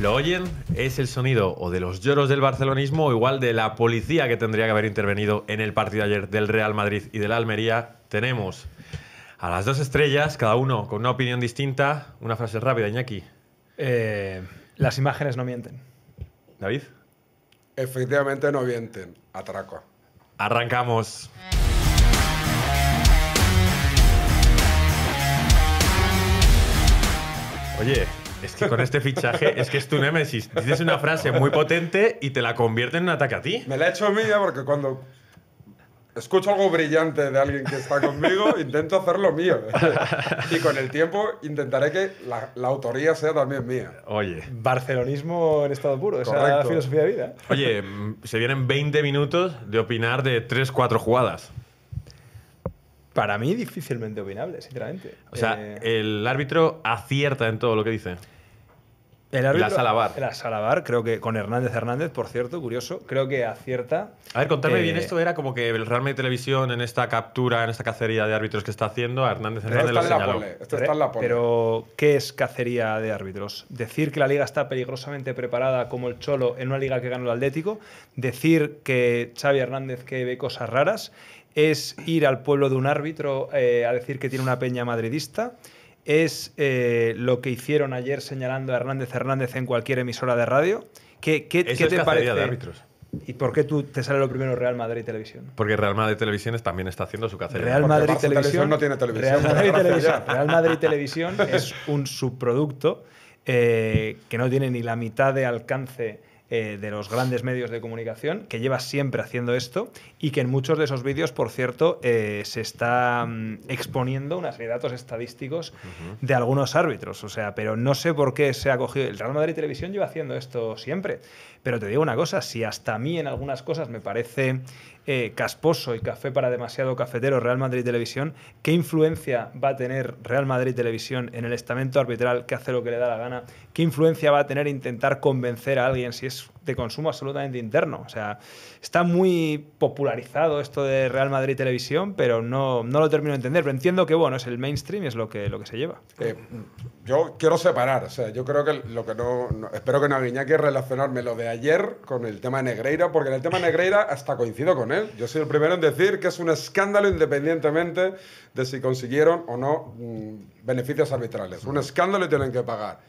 ¿Lo oyen? Es el sonido o de los lloros del barcelonismo o igual de la policía que tendría que haber intervenido en el partido ayer del Real Madrid y del Almería. Tenemos a las dos estrellas, cada uno con una opinión distinta. Una frase rápida, Iñaki. Eh, las imágenes no mienten. David. Efectivamente no mienten. Atraco. Arrancamos. Oye, es que con este fichaje es que es tu némesis. Dices una frase muy potente y te la convierte en un ataque a ti. Me la he hecho mía porque cuando escucho algo brillante de alguien que está conmigo, intento hacerlo mío. y con el tiempo intentaré que la, autoría sea también mía. Oye. Barcelonismo en estado puro, Correcto. esa filosofía de vida. Oye, mm, se vienen 20 minutos de opinar de 3-4 jugadas. Para mí, difícilmente opinable, sinceramente. O sea, eh, el árbitro acierta en todo lo que dice. El árbitro, la Salabar. La Salabar, creo que con Hernández Hernández, por cierto, curioso, creo que acierta. A ver, contarme bien eh, esto, era como que el Real Madrid Televisión en esta captura, en esta cacería de árbitros que está haciendo, a Hernández Hernández lo señaló. esto está en la pole. Pero, ¿qué es cacería de árbitros? Decir que la liga está peligrosamente preparada como el Cholo en una liga que gana el Atlético, decir que Xavi Hernández que ve cosas raras, es ir al pueblo de un árbitro eh, a decir que tiene una peña madridista es eh, lo que hicieron ayer señalando a Hernández Hernández en cualquier emisora de radio. ¿Qué, te parece? De árbitros. ¿Y por qué tú te sale lo primero Real Madrid Televisión? Porque Real Madrid Televisión también está haciendo su cacería. Real Madrid Televisión, no tiene televisión. Real Madrid, televisión, televisión es un subproducto eh, que no tiene ni la mitad de alcance eh, de los grandes medios de comunicación, que lleva siempre haciendo esto y que en muchos de esos vídeos, por cierto, eh, se está mm, exponiendo una serie de datos estadísticos de algunos árbitros. O sea, pero no sé por qué se ha cogido. El Real Madrid Televisión lleva haciendo esto siempre. Pero te digo una cosa, si hasta a mí en algunas cosas me parece eh, casposo y café para demasiado cafetero Real Madrid Televisión, ¿qué influencia va a tener Real Madrid Televisión en el estamento arbitral que hace lo que le da la gana? ¿Qué influencia va a tener intentar convencer a alguien si es de consumo absolutamente interno. O sea, está muy popularizado esto de Real Madrid Televisión, pero no, no lo termino de entender. Pero entiendo que, bueno, es el mainstream y es lo que, lo que se lleva. Eh, yo quiero separar, o sea, yo creo que lo que no, espero que no haga que relacionarme lo de ayer con el tema Negreira, porque en el tema Negreira hasta coincido con él. Yo soy el primero en decir que es un escándalo independientemente de si consiguieron o no mm, beneficios arbitrales. Un escándalo y tienen que pagar.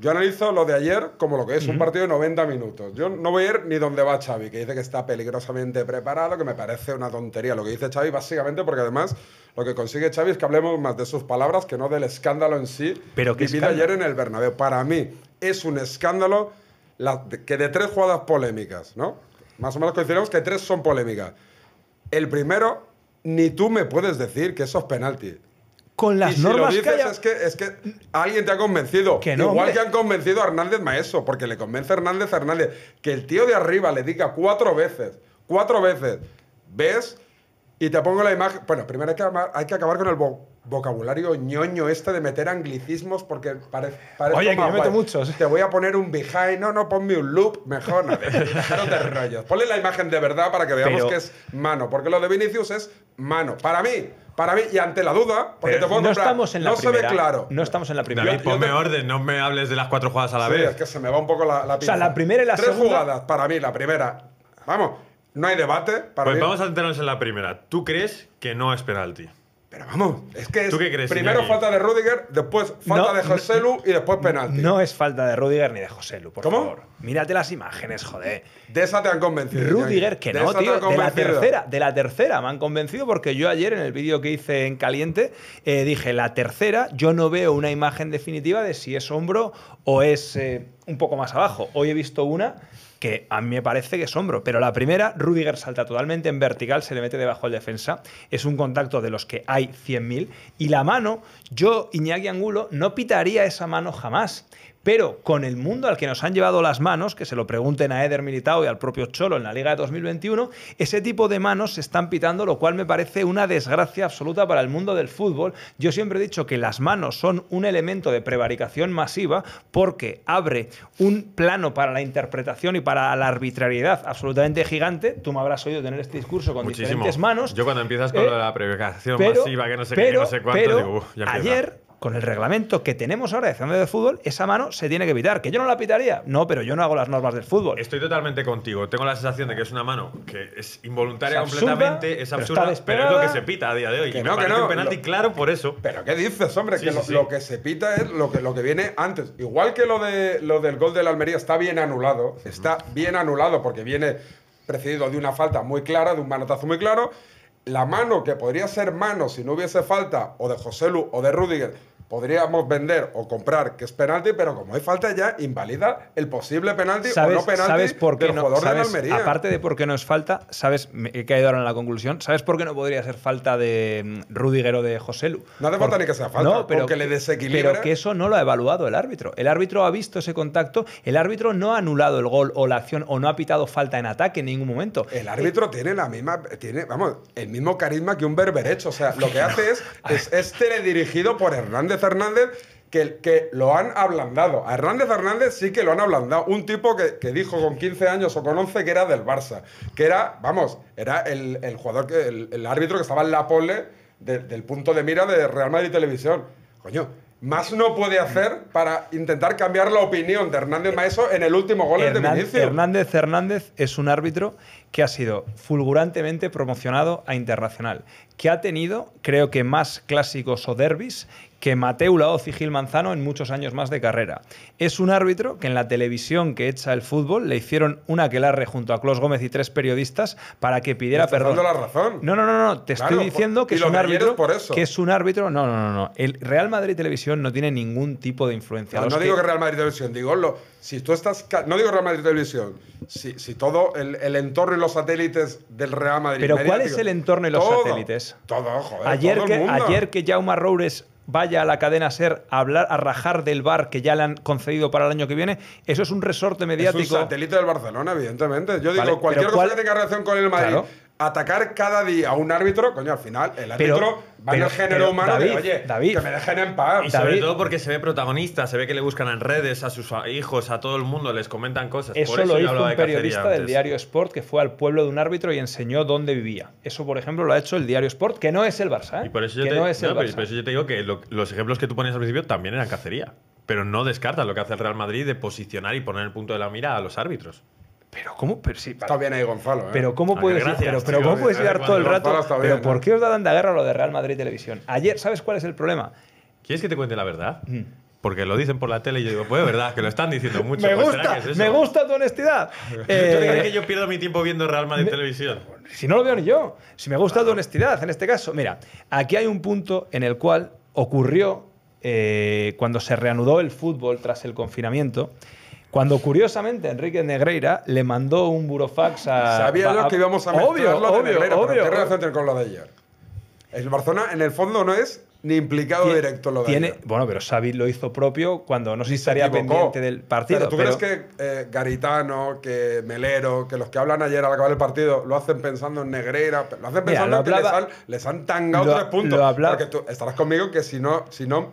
Yo analizo lo de ayer como lo que es, un partido de 90 minutos. Yo no voy a ir ni donde va Xavi, que dice que está peligrosamente preparado, que me parece una tontería lo que dice Xavi, básicamente porque además lo que consigue Xavi es que hablemos más de sus palabras que no del escándalo en sí Pero que vivido ayer en el Bernabéu. Para mí es un escándalo que de tres jugadas polémicas, ¿no? Más o menos coincidimos que tres son polémicas. El primero, ni tú me puedes decir que eso es penalti con las y normas lo dices, que es, que, es que alguien te ha convencido. Que no, Igual que han convencido a Hernández Maeso, porque le convence a Hernández a Hernández. Que el tío de arriba le diga cuatro veces, cuatro veces, ¿ves? Y te pongo la imagen. Bueno, primero hay que, hay que acabar con el vocabulario ñoño este de meter anglicismos porque parece. Pare Oye, que yo meto muchos. Te voy a poner un behind. No, no, ponme un loop. Mejor, no de rollos. Ponle la imagen de verdad para que veamos que es mano. Porque lo de Vinicius es mano. Para mí, para mí, y ante la duda, porque eh, te puedo no estamos en no se ve claro. No estamos en la primera. David, ponme orden, no me hables de las cuatro jugadas a la sí, vez. es que se me va un poco la, la O sea, la primera y la Tres jugadas, para mí, la primera. Vamos, no hay debate. pues vamos a centrarnos en la primera. ¿Tú crees que no es penalti? Pero vamos, es que es primero falta de Rudiger, después falta de Joselu y después penalti. No es falta de Rudiger ni de Joselu, por ¿Cómo? favor. Mírate las imágenes, joder. De esa te han convencido. Rudiger, que no, tío. De la tercera, de la tercera me han convencido porque yo ayer en el vídeo que hice en caliente eh, dije la tercera, yo no veo una imagen definitiva de si es hombro o es eh, un poco más abajo. Hoy he visto una que a mí me parece que es hombro. Pero la primera, Rudiger salta totalmente en vertical, se le mete debajo al defensa. Es un contacto de los que hay 100.000. Y la mano, yo, Iñaki Angulo, no pitaría esa mano jamás. Pero con el mundo al que nos han llevado las manos, que se lo pregunten a Eder Militao y al propio Cholo en la Liga de 2021, ese tipo de manos se están pitando, lo cual me parece una desgracia absoluta para el mundo del fútbol. Yo siempre he dicho que las manos son un elemento de prevaricación masiva porque abre un plano para la interpretación y para la arbitrariedad absolutamente gigante. Tú me habrás oído tener este discurso con diferentes manos. Yo cuando empiezas con lo de la eh, prevaricación masiva, que no sé qué, no sé cuánto, digo, ya ayer con el reglamento que tenemos ahora de de fútbol, esa mano se tiene que evitar. ¿Que yo no la pitaría? No, pero yo no hago las normas del fútbol. Estoy totalmente contigo. Tengo la sensación de que es una mano que es involuntaria completamente, es absurda, pero, es lo que se pita a día de hoy. Que no, que no. claro por eso. Pero ¿qué dices, hombre? que lo, que se pita es lo que, lo que viene antes. Igual que lo, de, lo del gol de la Almería está bien anulado, está bien anulado porque viene precedido de una falta muy clara, de un manotazo muy claro. La mano que podría ser mano si no hubiese falta, o de José Lu o de Rudiger, podríamos vender o comprar que es penalti, pero como hay falta ya, invalida el posible penalti ¿Sabes, o no penalti por qué de Aparte de por qué no es falta, ¿sabes? Me he caído ahora en la conclusión. ¿Sabes por qué no podría ser falta de mm, Rudiger o de Joselu? No hace falta ni que sea falta, porque le desequilibra. Pero que eso no lo ha evaluado el árbitro. El árbitro ha visto ese contacto, el árbitro no ha anulado el gol o la acción o no ha pitado falta en ataque en ningún momento. El árbitro eh, tiene la misma, tiene, vamos, el mismo carisma que un berberecho. O sea, lo que hace es, es, es teledirigido por Hernández Hernández que, lo han ablandado. A Hernández Hernández sí que lo han ablandado. Un tipo que, dijo con 15 años o con 11 que era del Barça. Que era, vamos, era el, jugador, que, el, árbitro que estaba en la pole del punto de mira de Real Madrid Televisión. Coño, más no puede hacer para intentar cambiar la opinión de Hernández Maeso en el último gol de Vinicius. Hernández Hernández es un árbitro que ha sido fulgurantemente promocionado a internacional, que ha tenido, creo que más clásicos o derbis que Mateu Laoz y Gil Manzano en muchos años más de carrera. Es un árbitro que en la televisión que echa el fútbol le hicieron una aquelarre junto a Claus Gómez y tres periodistas para que pidiera perdón. la razón. No, no, no, no, te estoy diciendo que es un árbitro por eso. que es un árbitro. No, no, no, no. El Real Madrid Televisión no tiene ningún tipo de influencia. No, digo que... Real Madrid Televisión, digo si tú estás no digo Real Madrid Televisión, si, todo el, entorno y los satélites del Real Madrid. Pero ¿cuál es el entorno y los satélites? Todo, joder, ayer que ayer que Jaume Roures vaya a la cadena SER a hablar, a rajar del bar que ya le han concedido para el año que viene, eso es un resorte mediático. Es un satélite del Barcelona, evidentemente. Yo digo, cualquier cosa que tenga relación con el Madrid, atacar cada día a un árbitro, coño, al final, el árbitro va en el género humano oye, que me dejen en paz. Y sobre todo porque se ve protagonista, se ve que le buscan en redes a sus hijos, a todo el mundo, les comentan cosas. Eso eso lo hizo un periodista del diario Sport que fue al pueblo de un árbitro y enseñó dónde vivía. Eso, por ejemplo, lo ha hecho el diario Sport, que no es el Barça. Y por eso yo, te, digo que los ejemplos que tú ponías al principio también eran cacería. Pero no descartas lo que hace el Real Madrid de posicionar y poner el punto de la mira a los árbitros. Pero cómo, pero está bien ahí Gonzalo. ¿eh? Pero cómo ah, puedes, ir llegar todo el rato. pero ¿por ¿eh? qué os da tanta guerra lo de Real Madrid Televisión? Ayer, ¿sabes cuál es el problema? ¿Quieres que te cuente la verdad? Mm. Porque lo dicen por la tele y yo digo, pues verdad, que lo están diciendo mucho. me pues, gusta, me gusta tu honestidad. eh, ¿Tú que yo pierdo mi tiempo viendo Real Madrid Televisión? Si no lo veo ni yo. Si me gusta tu honestidad, en este caso. Mira, aquí hay un punto en el cual ocurrió eh, cuando se reanudó el fútbol tras el confinamiento cuando curiosamente Enrique Negreira le mandó un burofax a. Sabía yo que íbamos a obvio, obvio, de Negreira, obvio, ¿qué relación tiene con lo de ayer? El Barcelona, en el fondo, no es ni implicado directo lo de tiene, ayer. Bueno, pero Xavi lo hizo propio cuando no se si estaría pendiente del partido. Pero tú crees que eh, Garitano, que Melero, que los que hablan ayer al acabar el partido lo hacen pensando en Negreira, lo hacen pensando en que les, han, tangado tres puntos. Porque tú estarás conmigo que si no, si no,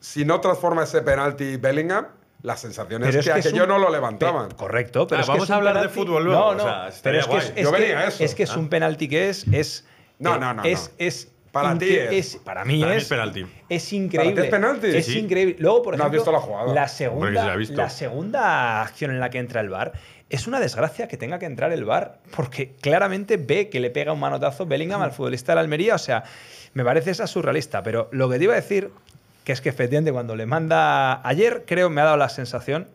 si no transforma ese penalti Bellingham la sensación es, que, yo no lo levantaban. correcto, pero ah, vamos a hablar de fútbol luego. No, no, pero es que es, Es que es un ah. penalti que es. es no, eh, no, no. Es, es para ti es, Para mí es. penalti. Es increíble. es penalti. Es increíble. Luego, por ejemplo. la segunda, segunda acción en la que entra el bar es una desgracia que tenga que entrar el bar porque claramente ve que le pega un manotazo Bellingham mm. al futbolista de la Almería. O sea, me parece esa surrealista. Pero lo que te iba a decir, que es que efectivamente cuando le manda ayer, creo, me ha dado la sensación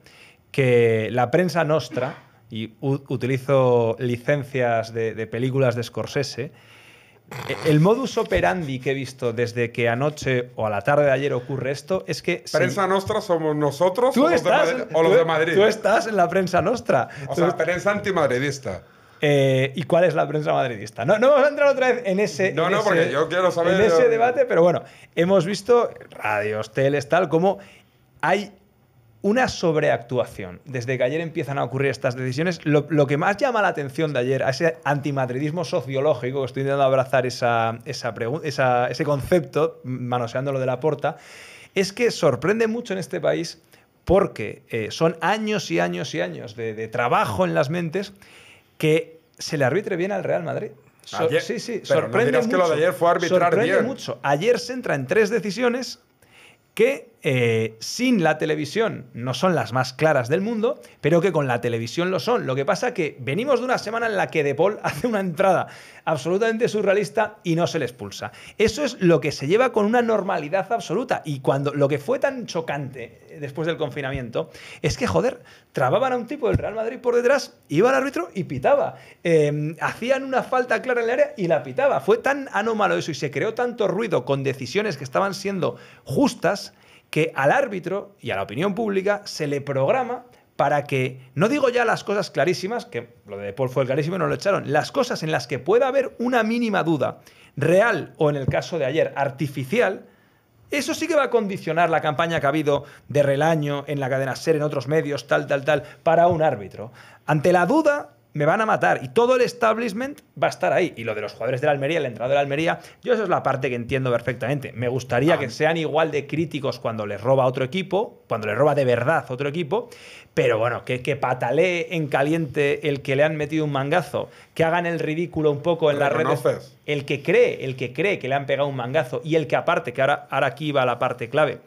que la prensa nostra, y utilizo licencias de, películas de Scorsese, e, el modus operandi que he visto desde que anoche o a la tarde de ayer ocurre esto es que. ¿Prensa nostra somos nosotros ¿Tú o, estás, de Madrid, o los de Madrid? Tú estás en la prensa nostra. O sea, prensa antimadridista. Eh, ¿Y cuál es la prensa madridista? No, vamos a entrar otra vez en ese, quiero saber, ese debate, pero bueno, hemos visto radios, teles, tal, como hay una sobreactuación. Desde que ayer empiezan a ocurrir estas decisiones, lo, que más llama la atención de ayer, a ese antimadridismo sociológico, que estoy intentando abrazar esa, esa, ese concepto, manoseándolo de la porta, es que sorprende mucho en este país porque eh, son años y años y años de trabajo en las mentes que se le arbitre bien al Real Madrid. sí, sí, sorprende mucho, que lo de ayer fue arbitrar sorprende mucho. Ayer se entra en tres decisiones que eh, sin la televisión no son las más claras del mundo, pero que con la televisión lo son. Lo que pasa que venimos de una semana en la que De Paul hace una entrada absolutamente surrealista y no se le expulsa. Eso es lo que se lleva con una normalidad absoluta. Y cuando lo que fue tan chocante eh, después del confinamiento es que, joder, trababan a un tipo del Real Madrid por detrás, iba al árbitro y pitaba. Em, hacían una falta clara en el área y la pitaba. Fue tan anómalo eso y se creó tanto ruido con decisiones que estaban siendo justas que al árbitro y a la opinión pública se le programa para que, no digo ya las cosas clarísimas, que lo de Paul fue clarísimo y no lo echaron, las cosas en las que pueda haber una mínima duda, real o en el caso de ayer, artificial, eso sí que va a condicionar la campaña que ha habido de Relaño en la cadena SER, en otros medios, tal, tal, tal, para un árbitro. Ante la duda, me van a matar. Y todo el establishment va a estar ahí. Y lo de los jugadores de la Almería, el entrado de la Almería, yo eso es la parte que entiendo perfectamente. Me gustaría ah. que sean igual de críticos cuando les roba otro equipo, cuando les roba de verdad otro equipo, pero bueno, que, patalee en caliente el que le han metido un mangazo, que hagan el ridículo un poco en las redes. El que cree, el que cree que le han pegado un mangazo y el que aparte, que ahora, ahora aquí va la parte clave,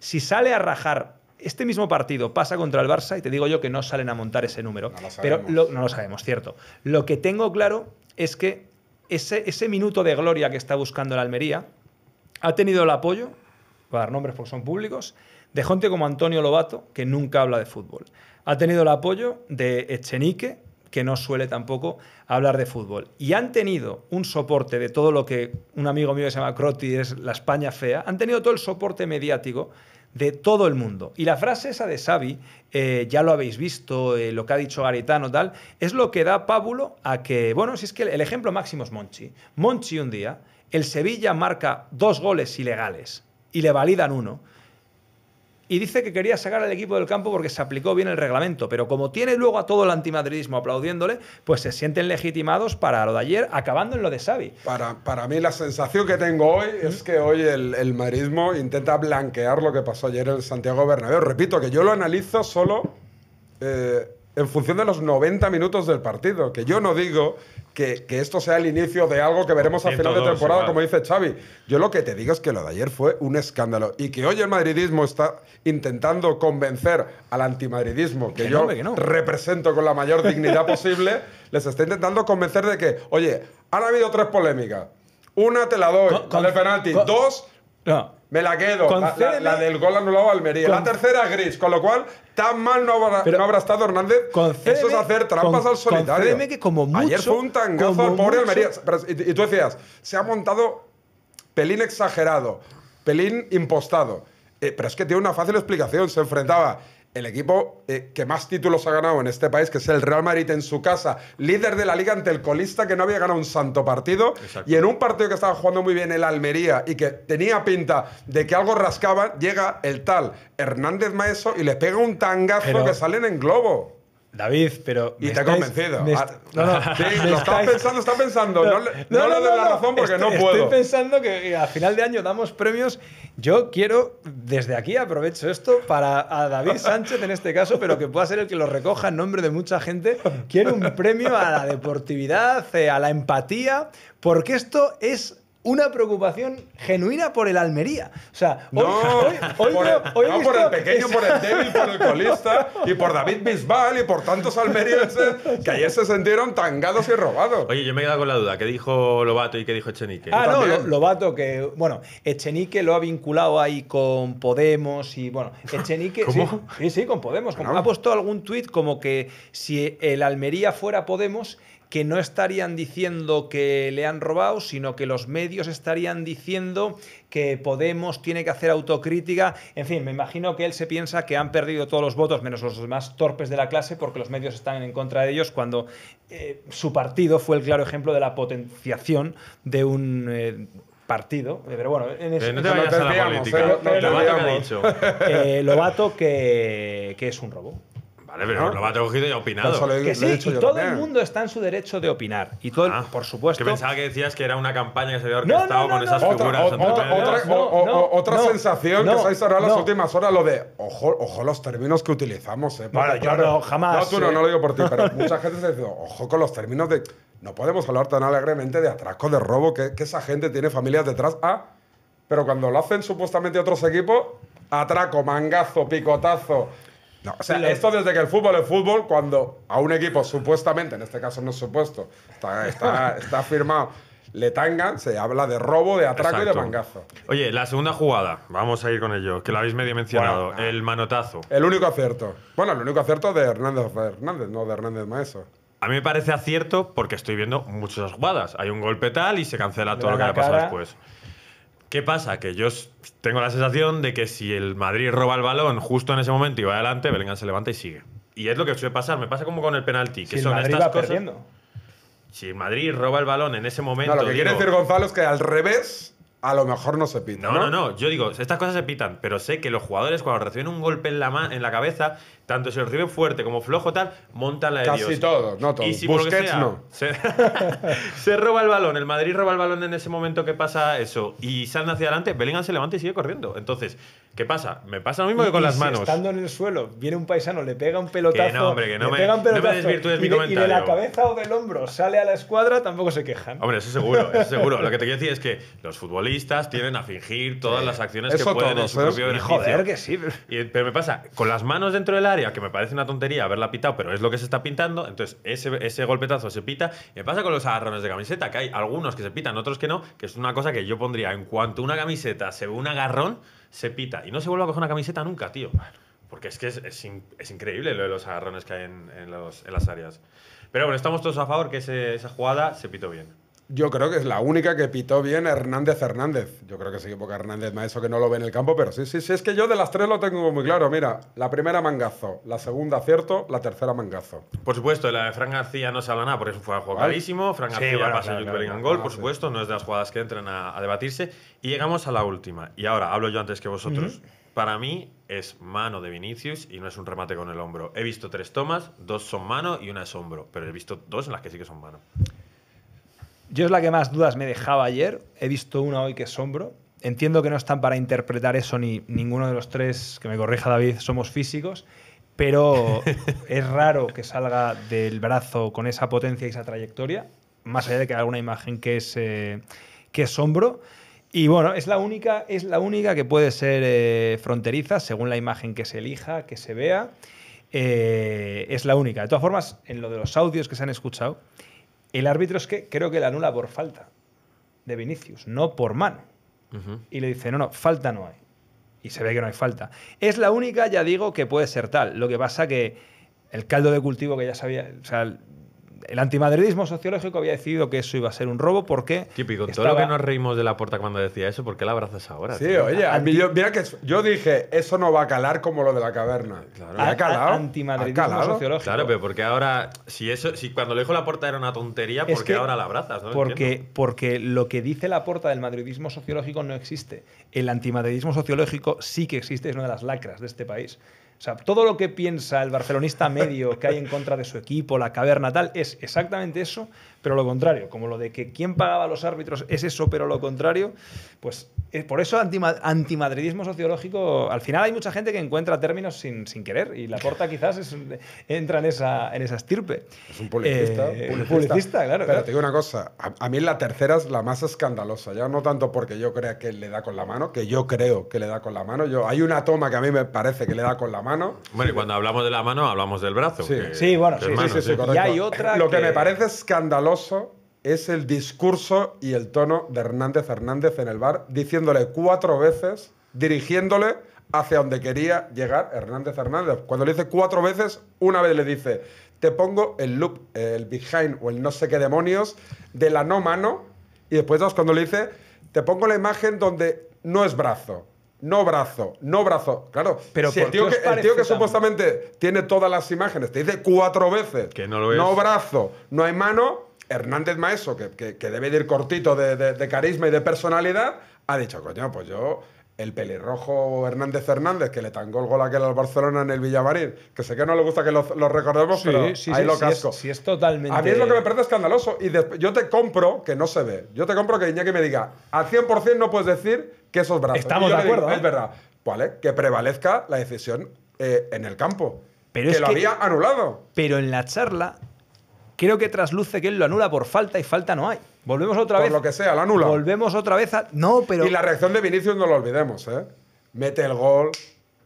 si sale a rajar este mismo partido pasa contra el Barça y te digo yo que no salen a montar ese número. No lo pero no lo sabemos, cierto. Lo que tengo claro es que ese, ese minuto de gloria que está buscando la Almería ha tenido el apoyo, a dar nombres porque son públicos, de gente como Antonio Lobato, que nunca habla de fútbol. Ha tenido el apoyo de Echenique, que no suele tampoco hablar de fútbol. Y han tenido un soporte de todo lo que un amigo mío que se llama Croti es la España fea, han tenido todo el soporte mediático de todo el mundo. Y la frase esa de Xavi, eh, ya lo habéis visto, eh, lo que ha dicho Garitano, tal, es lo que da pábulo a que, bueno, si es que el ejemplo máximo es Monchi. Monchi un día, el Sevilla marca dos goles ilegales y le validan uno. Y dice que quería sacar al equipo del campo porque se aplicó bien el reglamento, pero como tiene luego a todo el antimadridismo aplaudiéndole, pues se sienten legitimados para lo de ayer, acabando en lo de Xavi. Para, para mí la sensación que tengo hoy es que hoy el, el madridismo intenta blanquear lo que pasó ayer en el Santiago Bernabéu. Repito, que yo lo analizo solo... Eh, en función de los 90 minutos del partido. Que yo no digo que, esto sea el inicio de algo que veremos a final de temporada, como dice Xavi. Yo lo que te digo es que lo de ayer fue un escándalo y que hoy el madridismo está intentando convencer al antimadridismo que, yo represento con la mayor dignidad posible, les está intentando convencer de que, oye, han habido tres polémicas. Una te la doy, con, el penalti. Dos... Me la quedo. la, del gol anulado a Almería. la tercera gris, con lo cual tan mal no habrá, estado Hernández. Eso es hacer trampas al solitario. Ayer fue un tangazo al pobre Almería. Y, tú decías, se ha montado pelín exagerado, pelín impostado. Eh, pero es que tiene una fácil explicación. Se enfrentaba el equipo eh, que más títulos ha ganado en este país, que es el Real Madrid en su casa, líder de la liga ante el colista que no había ganado un santo partido, y en un partido que estaba jugando muy bien el Almería y que tenía pinta de que algo rascaba, llega el tal Hernández Maeso y le pega un tangazo que salen en globo. David, pero. Y te ha convencido. Ah, no, no, sí, lo pensando, está pensando. No, le doy la razón porque no puedo. Estoy pensando que a final de año damos premios. Yo quiero, desde aquí aprovecho esto para a David Sánchez en este caso, pero que pueda ser el que lo recoja en nombre de mucha gente. Quiero un premio a la deportividad, eh, a la empatía, porque esto es una preocupación genuina por el Almería. O sea, hoy, hoy, por, el, pequeño, por el débil, por el colista y por David Bisbal y por tantos almerienses que ayer se sintieron tangados y robados. Oye, yo me he quedado con la duda. ¿Qué dijo Lobato y qué dijo Echenique? Ah, no, Lobato que... Bueno, Echenique lo ha vinculado ahí con Podemos y bueno, Echenique... Sí, sí, con Podemos. Ha puesto algún tuit como que si el Almería fuera Podemos que no estarían diciendo que le han robado, sino que los medios estarían diciendo que Podemos tiene que hacer autocrítica. En fin, me imagino que él se piensa que han perdido todos los votos, menos los más torpes de la clase, porque los medios están en contra de ellos cuando eh, su partido fue el claro ejemplo de la potenciación de un... Eh, partido, eh, pero bueno, en ese no lo, vato que es un robo pero lo ha cogido y ha opinado. que sí, todo el mundo está en su derecho de opinar. Y todo, ah, por supuesto. Que pensaba que decías que era una campaña que se había orquestado con esas figuras. Otra, sensación que se ha en las últimas horas, lo de ojo, ojo los términos que utilizamos. Eh, bueno, yo no, jamás. Eh. No, lo digo por ti, pero mucha gente se dice, ojo con los términos de. No podemos hablar tan alegremente de atraco, de robo, que, que esa gente tiene familias detrás. Ah, pero cuando lo hacen supuestamente otros equipos, atraco, mangazo, picotazo, no, o sea, esto desde que el fútbol es fútbol, cuando a un equipo supuestamente, en este caso no es supuesto, está, está, está firmado, le tangan, se habla de robo, de atraco y de mangazo. Oye, la segunda jugada, vamos a ir con ello, que la habéis medio mencionado, el manotazo. El único acierto. Bueno, el único acierto de Hernández, de Hernández no de Hernández Maeso. A mí me parece acierto porque estoy viendo muchas jugadas. Hay un golpe tal y se cancela todo lo que ha pasado después. ¿Qué pasa? Que yo tengo la sensación de que si el Madrid roba el balón justo en ese momento y va adelante, Bellingham se levanta y sigue. Y es lo que suele pasar. Me pasa como con el penalti. Que si son Madrid Perdiendo. Si Madrid roba el balón en ese momento. lo que quiere decir Gonzalo es que al revés. A lo mejor no se pita. No, no, no, Yo digo, estas cosas se pitan, pero sé que los jugadores cuando reciben un golpe en la, en la cabeza tanto si lo reciben fuerte como flojo, tal, montan la de Casi Dios. todos, no todos. Busquets no. Se, roba el balón, el Madrid roba el balón en ese momento que pasa eso y salen hacia adelante, Bellingham se levanta y sigue corriendo. Entonces, ¿qué pasa? Me pasa lo mismo que con y las si manos. Estando en el suelo, viene un paisano, le pega un pelotazo. Que no, hombre, que no, me, pega un no me desvirtúes mi comentario. Y de la cabeza o del hombro sale a la escuadra, tampoco se quejan. Hombre, eso seguro, seguro. Lo que te quiero decir es que los futbolistas tienen a fingir todas las acciones que pueden todo, en su propio beneficio. Joder, que sí. pero me pasa, con las manos dentro del área que me parece una tontería haberla pitado, pero es lo que se está pintando, entonces ese, golpetazo se pita. Y me pasa con los agarrones de camiseta, que hay algunos que se pitan, otros que no, que es una cosa que yo pondría, en cuanto una camiseta se ve un agarrón, se pita. Y no se vuelve a coger una camiseta nunca, tío. Porque es que es, increíble lo de los agarrones que hay en, en, las áreas. Pero bueno, estamos todos a favor que esa jugada se pitó bien yo creo que es la única que pitó bien Hernández Hernández. Yo creo que sí, porque Hernández eso que no lo ve en el campo, pero sí, sí, sí, es que yo de las tres lo tengo muy claro. Mira, la primera mangazo, la segunda cierto. la tercera mangazo. Por supuesto, la de Fran García no se habla nada, porque es un juego clarísimo. Fran García pasa claro, gol, por supuesto, no es de las jugadas que entran a, debatirse. Y llegamos a la última. Y ahora, hablo yo antes que vosotros. Para mí es mano de Vinicius y no es un remate con el hombro. He visto tres tomas, dos son mano y una es hombro, pero he visto dos en las que sí que son mano. Yo es la que más dudas me dejaba ayer. He visto una hoy que es Sombro. Entiendo que no están para interpretar eso ni ninguno de los tres, que me corrija David, somos físicos, pero es raro que salga del brazo con esa potencia y esa trayectoria, más allá de que alguna imagen que es, eh, que es Y bueno, es la única, es la única que puede ser eh, fronteriza según la imagen que se elija, que se vea. Eh, es la única. De todas formas, en lo de los audios que se han escuchado, el árbitro es que creo que la anula por falta de Vinicius, no por mano. Y le dice, no, no, falta no hay. Y se ve que no hay falta. Es la única, ya digo, que puede ser tal. Lo que pasa que el caldo de cultivo que ya sabía, o el antimadridismo sociológico había decidido que eso iba a ser un robo porque. Típico, con todo lo que nos reímos de la puerta cuando decía eso, ¿por qué la abrazas ahora? Sí, oye, yo, mira que yo dije, eso no va a calar como lo de la caverna. Claro, ha, calado. Antimadridismo sociológico. Claro, pero porque ahora, si eso, si cuando le dijo la puerta era una tontería, ¿por qué ahora la abrazas? porque, porque lo que dice la puerta del madridismo sociológico no existe. El antimadridismo sociológico sí que existe, es una de las lacras de este país. O sea, todo lo que piensa el barcelonista medio que hay en contra de su equipo, la caverna, tal, es exactamente eso, pero lo contrario, como lo de que quién pagaba a los árbitros es eso, pero lo contrario, pues por eso antimadridismo sociológico, al final hay mucha gente que encuentra términos sin, sin querer y la porta quizás entra en esa, en esa estirpe. Es un publicista. Eh, publicista. publicista claro. Pero te digo una cosa, a, mí la tercera es la más escandalosa, ya no tanto porque yo crea que le da con la mano, que yo creo que le da con la mano, yo, hay una toma que a mí me parece que le da con la mano. Bueno, y cuando hablamos de la mano hablamos del brazo. Sí, bueno, sí, sí, sí, Y hay otra... Lo que me parece escandaloso es el discurso y el tono de Hernández Hernández en el bar, diciéndole cuatro veces, dirigiéndole hacia donde quería llegar Hernández Hernández. Cuando le dice cuatro veces, una vez le dice, te pongo el loop, el behind o el no sé qué demonios de la no mano, y después dos, cuando le dice, te pongo la imagen donde no es brazo, no brazo, no brazo. Claro, pero el, tío que, supuestamente tiene todas las imágenes te dice cuatro veces, no brazo, no hay mano, Hernández Maeso, que, debe ir cortito de, carisma y de personalidad, ha dicho, coño, pues yo, el pelirrojo Hernández Hernández, que le tangó el gol aquel al Barcelona en el Villamarín, que sé que no le gusta que lo, recordemos, pero ahí lo casco. Si es, es, totalmente... A mí es lo que me parece escandaloso. Y yo te compro, que no se ve, yo te compro que Iñaki me diga, al 100% no puedes decir que esos brazos. Estamos de acuerdo. Es ¿eh? verdad. Vale, que prevalezca la decisión eh, en el campo. Pero que lo había anulado. Pero en la charla Creo que trasluce que él lo anula por falta y falta no hay. Volvemos otra vez. Por lo que sea, lo anula. Volvemos otra vez a. No, pero. Y la reacción de Vinicius no lo olvidemos, ¿eh? Mete el gol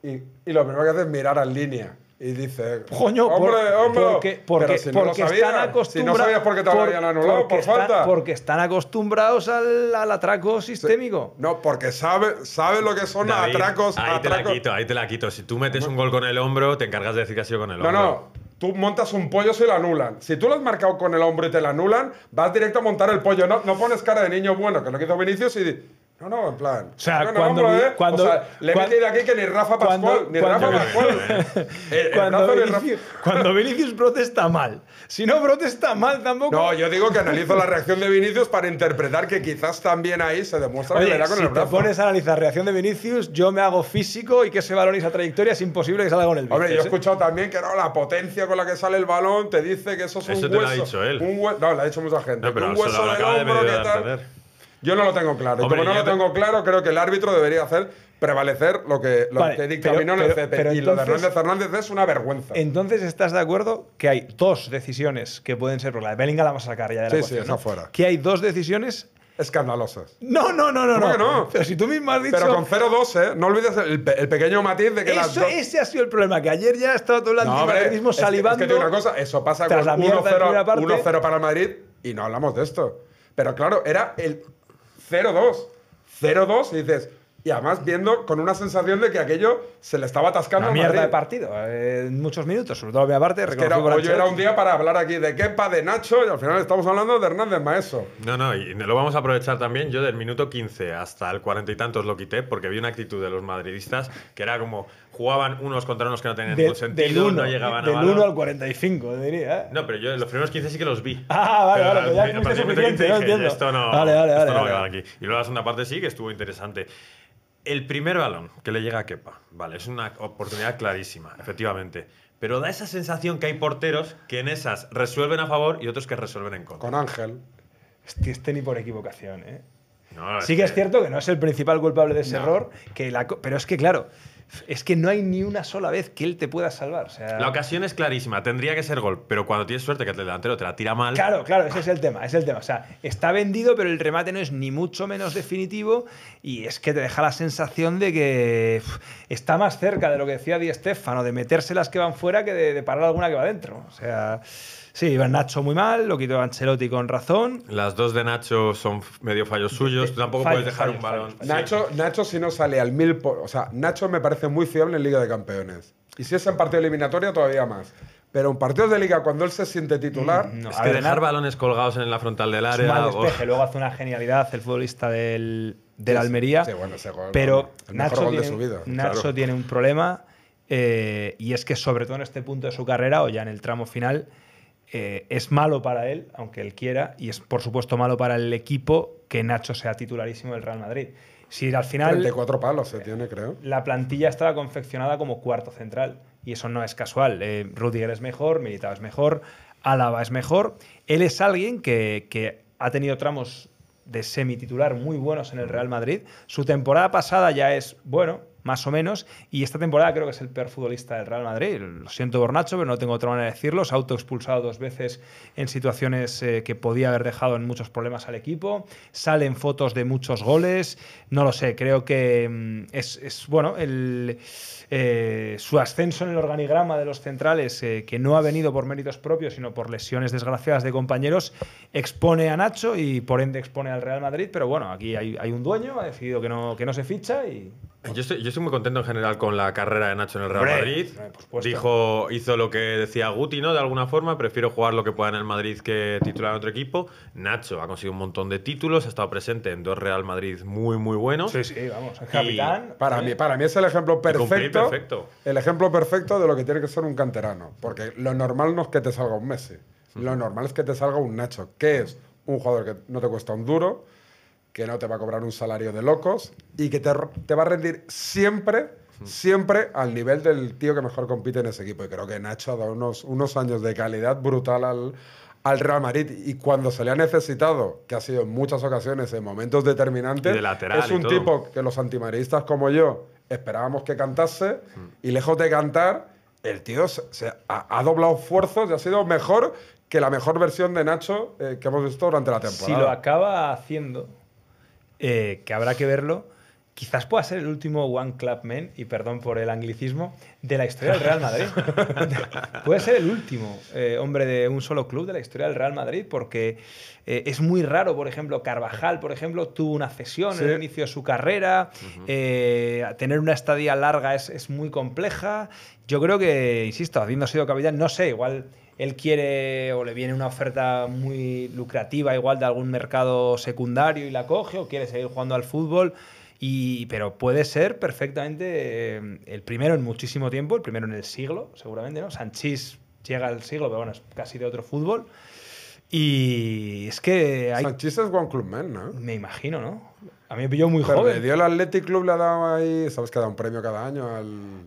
y, lo primero que hace es mirar la línea. Y dice, coño, hombre, por, hombre, porque, porque, están acostumbrados. Si no sabías por qué te habían anulado, por falta. porque están acostumbrados al, al atraco sistémico. No, porque saben sabe lo que son David, atracos. Ahí te la quito, ahí te la quito. Si tú metes un gol con el hombro, te encargas de decir que ha sido con el hombro. No, no tú montas un pollo si lo anulan. Si tú lo has marcado con el hombro y te lo anulan, vas directo a montar el pollo. No, no pones cara de niño bueno, que es lo que hizo Vinicius y no, no, en plan. O sea, cuando, eh. cuando, le he metido aquí que ni Rafa Pascual. Cuando, ni Rafa Pascual. cuando, Vinicius, cuando Brote está mal. Si no Brote está mal tampoco. No, yo digo que analizo la reacción de Vinicius para interpretar que quizás también ahí se demuestra que con si el brazo. Si te pones a analizar la reacción de Vinicius, yo me hago físico y que ese balón y esa trayectoria es imposible que salga con el bicho. Hombre, yo he ¿eh? escuchado también que no, la potencia con la que sale el balón te dice que eso es eso te Lo ha dicho él. no, lo ha dicho mucha gente. No, pero un hueso lo acaba de, de, de tal. Yo no lo tengo claro. y como no lo tengo claro, creo que el árbitro debería hacer prevalecer lo que, lo vale, que dictaminó en el CP. y lo de Hernández Fernández es una vergüenza. Entonces, ¿estás de acuerdo que hay dos decisiones que pueden ser? Porque la de Bellingham la vamos a sacar ya de la Sí, sí, ¿no? fuera. Que hay dos decisiones escandalosas. No, no, no, no. no? no? Pero si tú mismo has dicho. Pero con 0-2, ¿eh? No olvides el, pequeño matiz de que eso, Ese ha sido el problema, que ayer ya estaba todo el no, salivando. Es que, una cosa, eso pasa con 1-0 para el Madrid y no hablamos de esto. Pero claro, era el 0-2. 0-2 y dices, y además viendo con una sensación de que aquello se le estaba atascando. Una mierda de partido, eh, en muchos minutos, sobre todo a mi parte. Es que era, era un día para hablar aquí de Kepa, de Nacho, y al final estamos hablando de Hernández Maeso. No, no, y lo vamos a aprovechar también. Yo del minuto 15 hasta el cuarenta y tantos lo quité porque vi una actitud de los madridistas que era como, jugaban unos contra unos que no tenían ningún sentido, del no llegaban del a. Del 1 al 45, diría. ¿eh? No pero yo los primeros 15 sí que los vi. Ah, vale, vale, pues ya es suficiente, Esto no, esto no va a aquí. Y luego la segunda parte sí que estuvo interesante. El primer balón que le llega a Kepa, vale, es una oportunidad clarísima, efectivamente. Pero da esa sensación que hay porteros que en esas resuelven a favor y otros que resuelven en contra. Con Ángel. Este, este ni por equivocación, ¿eh? sí que, es cierto que no es el principal culpable de ese error, que pero es que, claro, es que no hay ni una sola vez que él te pueda salvar. La ocasión es clarísima, tendría que ser gol, pero cuando tienes suerte que el delantero te la tira mal. Claro, claro, ese es el tema, es el tema. O sea, está vendido, pero el remate no es ni mucho menos definitivo y es que te deja la sensación de que está más cerca de lo que decía Di Stefano, de meterse las que van fuera que de, parar alguna que va dentro. O sea. Sí, iba Nacho muy mal, lo quitó Ancelotti con razón. Las dos de Nacho son medio fallos suyos, tú tampoco puedes dejar un balón. Nacho, Nacho, si no sale al mil. o sea, Nacho me parece muy fiable en Liga de Campeones. Y si es en partido eliminatoria, todavía más. Pero en partidos de liga, cuando él se siente titular. Mm, Es que dejar balones colgados en la frontal del área. Mal luego hace una genialidad el futbolista del, del Almería. Sí, bueno, ese gol. Pero Nacho, tiene, tiene un problema. Eh, y es que, sobre todo en este punto de su carrera, o ya en el tramo final, eh, es malo para él, aunque él quiera, y es por supuesto malo para el equipo que Nacho sea titularísimo del Real Madrid. Si al final. palos se tiene, creo. La plantilla estaba confeccionada como cuarto central. Y eso no es casual. Eh, Rudiger es mejor, Militao es mejor, Álava es mejor. Él es alguien que, que ha tenido tramos de semititular muy buenos en el Real Madrid. Su temporada pasada ya es, bueno, más o menos. Y esta temporada creo que es el peor futbolista del Real Madrid. Lo siento por Nacho, pero no tengo otra manera de decirlo. Se ha autoexpulsado dos veces en situaciones eh, que podía haber dejado en muchos problemas al equipo. Salen fotos de muchos goles. No lo sé, creo que mm, es, bueno, eh, su ascenso en el organigrama de los centrales, eh, que no ha venido por méritos propios, sino por lesiones desgraciadas de compañeros, expone a Nacho y por ende expone al Real Madrid. Pero bueno, aquí hay, un dueño, ha decidido que no, que no se ficha y yo estoy, muy contento en general con la carrera de Nacho en el Real Madrid. Dijo, hizo lo que decía Guti, ¿no? De alguna forma, prefiero jugar lo que pueda en el Madrid que titular en otro equipo. Nacho ha conseguido un montón de títulos, ha estado presente en dos Real Madrid muy, muy buenos. Sí, sí, vamos. capitán. Para, ¿eh? mí, para mí es el ejemplo perfecto, perfecto. El ejemplo perfecto de lo que tiene que ser un canterano. Porque lo normal no es que te salga un Messi. Lo normal es que te salga un Nacho, que es un jugador que no te cuesta un duro, que no te va a cobrar un salario de locos y que te, te va a rendir siempre, siempre al nivel del tío que mejor compite en ese equipo. Y creo que Nacho ha dado unos, unos años de calidad brutal al, al Real Madrid y cuando se le ha necesitado, que ha sido en muchas ocasiones en momentos determinantes, es un tipo que los antimaristas como yo esperábamos que cantase mm. y lejos de cantar, el tío se, ha, ha doblado esfuerzos y ha sido mejor que la mejor versión de Nacho eh, que hemos visto durante la temporada. Si lo acaba haciendo, eh, que habrá que verlo quizás pueda ser el último One Club Man, y perdón por el anglicismo, de la historia del Real Madrid. Puede ser el último eh, hombre de un solo club de la historia del Real Madrid, porque eh, es muy raro, por ejemplo, Carvajal, por ejemplo, tuvo una cesión en el inicio de su carrera, eh, tener una estadía larga es, es, muy compleja. Yo creo que, insisto, habiendo sido capitán, no sé, igual él quiere o le viene una oferta muy lucrativa igual de algún mercado secundario y la coge o quiere seguir jugando al fútbol. Y, pero puede ser perfectamente eh, el primero en muchísimo tiempo, el primero en el siglo, seguramente, ¿no? Sanchís llega al siglo, pero bueno, es casi de otro fútbol. Y es que hay... Sanchís es One Club ¿no? Me imagino, ¿no? A mí me pilló muy pero joven. Le dio el Athletic Club, le ha dado ahí... ¿Sabes que da un premio cada año al...?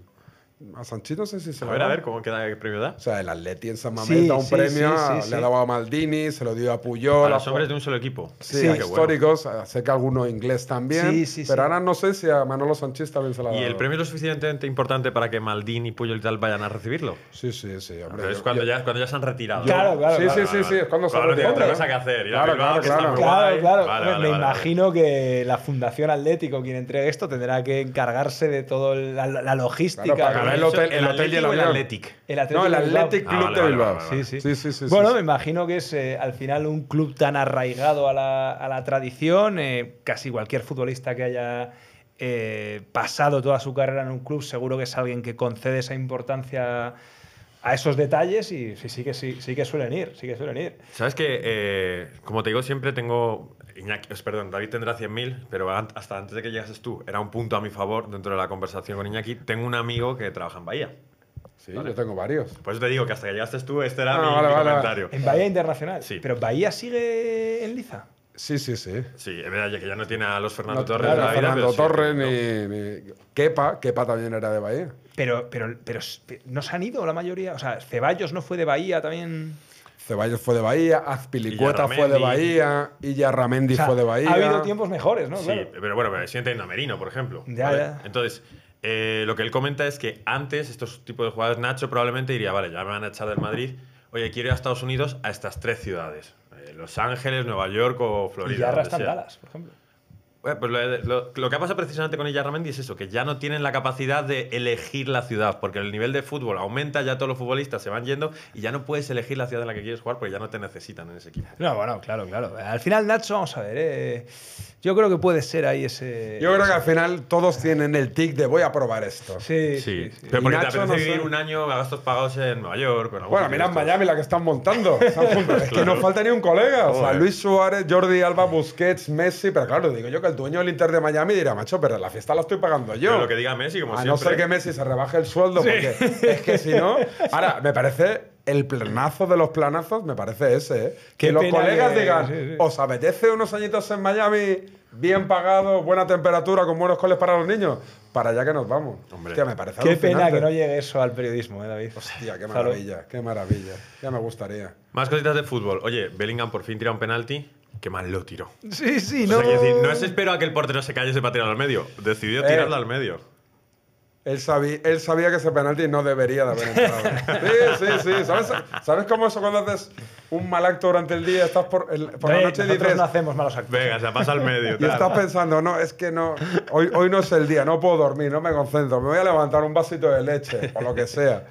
A Sanchi no sé si se a ver, A ver, ¿cómo queda el premio da? O sea, el Atleti en San Mamés da un premio, le ha dado a Maldini, se lo dio a Puyol. A los hombres de un solo equipo. Sí, ah, históricos, sé que alguno inglés también. sí sí, pero ahora no sé si a Manolo Sanchís también se lo ha dado. ¿Y el premio es lo suficientemente importante para que Maldini, Puyol y tal vayan a recibirlo? Sí, sí, sí. pero es cuando, ya, cuando ya se han retirado. Claro, claro. Sí, sí, sí, claro, es cuando se han Otra que hacer. Claro, claro, claro. Me imagino que la Fundación Atlético, quien entregue esto, tendrá que encargarse de toda la logística el hotel, el, hotel y el, Athletic. El Athletic. Club de Bilbao. Bueno, me imagino que es eh, al final un club tan arraigado a la, tradición. Eh, casi cualquier futbolista que haya eh, pasado toda su carrera en un club, seguro que es alguien que concede esa importancia a esos detalles y sí, sí, que, sí, que suelen ir, sí que suelen ir. Sabes que, como te digo, siempre tengo Iñaki, perdón, David tendrá 100.000, pero hasta antes de que llegases tú, era un punto a mi favor dentro de la conversación con Iñaki. Tengo un amigo que trabaja en Bahía. Sí, yo tengo varios. Pues te digo que hasta que llegaste tú, este era ah, mi, comentario. En Bahía Internacional. Sí. Pero Bahía sigue en liza. Sí, sí, sí. Sí, es verdad que ya no tiene a los Fernando Torres. la Fernando Torres ni, Kepa, Kepa también era de Bahía. Pero, pero, pero, pero no se han ido la mayoría. O sea, Ceballos no fue de Bahía también. Ceballos fue de Bahía, Azpilicueta fue de Bahía, y ya fue de Bahía. Ha habido tiempos mejores, ¿no? Sí, pero bueno, el siente en Merino, por ejemplo. Entonces, eh, lo que él comenta es que antes estos tipos de jugadores, Nacho probablemente diría, vale, ya me van a echar del Madrid, oye, quiero ir a Estados Unidos a estas tres ciudades, eh, Los Ángeles, Nueva York o Florida. Y ya Dallas, por ejemplo. Eh, pues lo, que ha pasado precisamente con Ramendi es eso, que ya no tienen la capacidad de elegir la ciudad, porque el nivel de fútbol aumenta, ya todos los futbolistas se van yendo y ya no puedes elegir la ciudad en la que quieres jugar porque ya no te necesitan en ese equipo. No, bueno, claro, claro. Al final, Nacho, vamos a ver, eh, yo creo que puede ser ahí ese. Yo creo que al final todos tienen el tic de voy a probar esto. Sí. sí. Pero porque te apetece vivir un año a gastos pagados en Nueva York. bueno, mira en Miami la que están montando. es que no falta ni un colega. O sea, Luis Suárez, Jordi Alba, Busquets, Messi. Pero claro, digo yo que el dueño del Inter de Miami dirá, macho, pero la fiesta la estoy pagando yo. Pero lo que diga Messi, no ser que Messi se rebaje el sueldo, porque es que si no. Ahora, me parece el planazo de los planazos me parece ese, ¿eh? Que los colegas digan, ¿os apetece unos añitos en Miami? Bien pagado, buena temperatura, con buenos coles para los niños para allá que nos vamos. Hombre. Hostia, me parece Qué pena que no llegue eso al periodismo, ¿eh, David? Hostia, qué maravilla, qué maravilla. Ya me gustaría. Más cositas de fútbol. Oye, Bellingham por fin tira un penalti. Qué mal lo tiró. Sí, sí, o no. no es espero a que el portero se calle para tirar al medio. Decidió eh, tirarlo al medio. Él sabía, que ese penalti no debería de haber entrado. Sí, sí, sí. ¿Sabes, cómo eso cuando haces un mal acto durante el día? Estás por, la noche y dices. no hacemos malos actos. Venga, se pasa al medio. y estás pensando, no, es que no. Hoy, no es el día, no puedo dormir, no me concentro. Me voy a levantar un vasito de leche o lo que sea.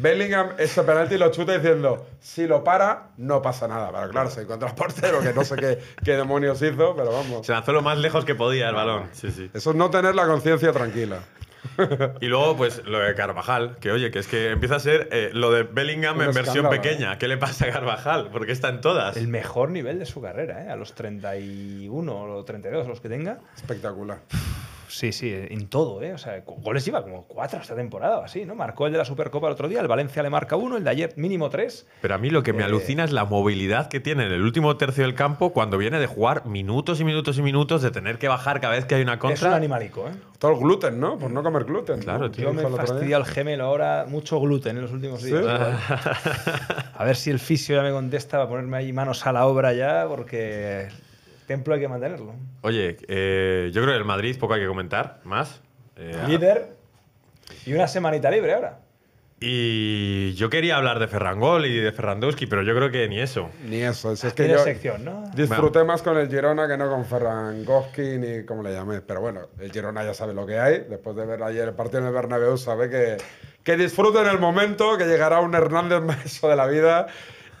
Bellingham ese penalti lo chuta diciendo, si lo para, no pasa nada. Pero claro, se encuentra el portero, que no sé qué, qué, demonios hizo, pero vamos. Se lanzó lo más lejos que podía el balón. Sí, sí. Eso es no tener la conciencia tranquila. Y luego, pues, lo de Carvajal, que oye, que es que empieza a ser eh, lo de Bellingham en versión pequeña. ¿eh? ¿Qué le pasa a Carvajal? Porque está en todas. El mejor nivel de su carrera, ¿eh? A los 31 o 32, los que tenga. Espectacular. Sí, sí, en todo, ¿eh? O sea, goles lleva como cuatro esta temporada, así, ¿no? Marcó el de la Supercopa el otro día, el Valencia le marca uno, el de ayer mínimo tres. Pero a mí lo que me eh, alucina es la movilidad que tiene en el último tercio del campo cuando viene de jugar minutos y minutos y minutos, de tener que bajar cada vez que hay una contra. Es un animalico, ¿eh? Todo el gluten, ¿no? Por no comer gluten. Claro, tío. me fastidia el gemelo ahora, mucho gluten en ¿eh? los últimos días. Ah. a ver si el fisio ya me contesta va a ponerme ahí manos a la obra ya, porque templo hay que mantenerlo. Oye, eh, yo creo que el Madrid poco hay que comentar, más. Eh, Líder y una semanita libre ahora. Y yo quería hablar de Ferrangol y de Ferrandowski, pero yo creo que ni eso. Ni eso. es ah, que sección, Disfruté más con el Girona que no con Ferrangoski ni como le llamé. Pero bueno, el Girona ya sabe lo que hay. Después de ver ayer el partido en el Bernabéu, sabe que, que en el momento, que llegará un Hernández Maeso de la vida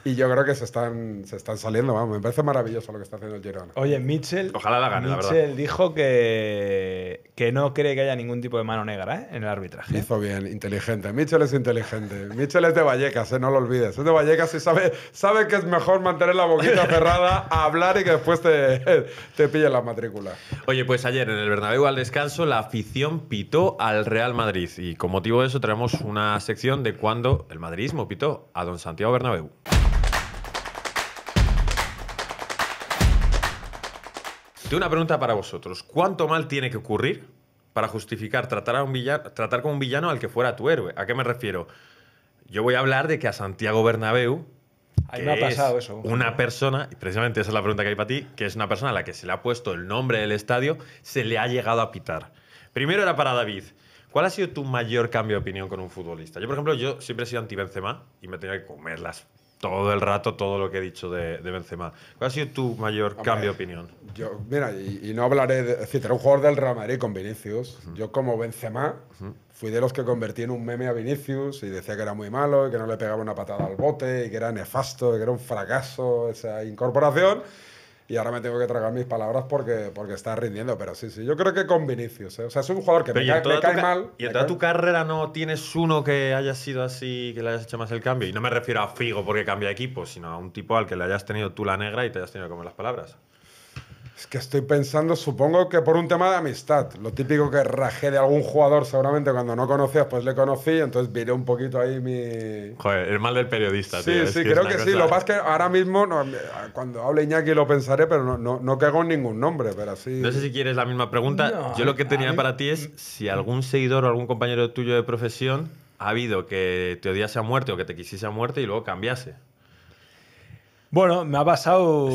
y yo creo que se están, se están saliendo, vamos. Me parece maravilloso lo que está haciendo el Girona. Oye, Mitchell. Ojalá la gane, Mitchell dijo que, que no cree que haya ningún tipo de mano negra ¿eh? en el arbitraje. ¿eh? Hizo bien, inteligente. Mitchell es inteligente. Mitchell es de Vallecas, ¿eh? no lo olvides. Es de Vallecas y sabe, sabe que es mejor mantener la boquita cerrada, hablar y que después te, te pillen la matrícula. Oye, pues ayer en el Bernabéu al descanso la afición pitó al Real Madrid. Y con motivo de eso traemos una sección de cuando el madridismo pitó a don Santiago Bernabéu. Tengo una pregunta para vosotros. ¿Cuánto mal tiene que ocurrir para justificar tratar, a un villano, tratar como un villano al que fuera tu héroe? ¿A qué me refiero? Yo voy a hablar de que a Santiago Bernabéu Una persona, y precisamente esa es la pregunta que hay para ti, que es una persona a la que se le ha puesto el nombre del estadio, se le ha llegado a pitar. Primero era para David. ¿Cuál ha sido tu mayor cambio de opinión con un futbolista? Yo, por ejemplo, yo siempre he sido anti-Benzema y me tenía que comer las todo el rato todo lo que he dicho de, de Benzema. ¿Cuál ha sido tu mayor cambio de opinión? Yo, mira, y, no hablaré de. era un jugador del Real con Vinicius. Yo, como Benzema, fui de los que convertí en un meme a Vinicius y decía que era muy malo y que no le pegaba una patada al bote y que era nefasto que era un fracaso esa incorporación y ahora me tengo que tragar mis palabras porque, porque está rindiendo. Pero sí, sí, yo creo que con Vinicius. ¿eh? O sea, es un jugador que me, cae, mal. ¿Y en toda tu carrera no tienes uno que haya sido así, que le hayas hecho más el cambio? Y no me refiero a Figo porque cambia equipo, sino a un tipo al que le hayas tenido tú la negra y te hayas tenido que comer las palabras. Es que estoy pensando, supongo que por un tema de amistad. Lo típico que rajé de algún jugador, seguramente cuando no conocías, pues le conocí, entonces viré un poquito ahí mi. Joder, el mal del periodista, sí, tío. Sí, sí, creo que, sí. Lo que que ahora mismo, cuando hable Iñaki lo pensaré, pero no, no, no en ningún nombre, pero sí. No sé si quieres la misma pregunta. Yo lo que tenía para ti es mm, si algún seguidor o algún compañero tuyo de profesión ha habido que te odiase a muerte o que te quisiese a muerte y luego cambiase. Bueno, me ha pasado,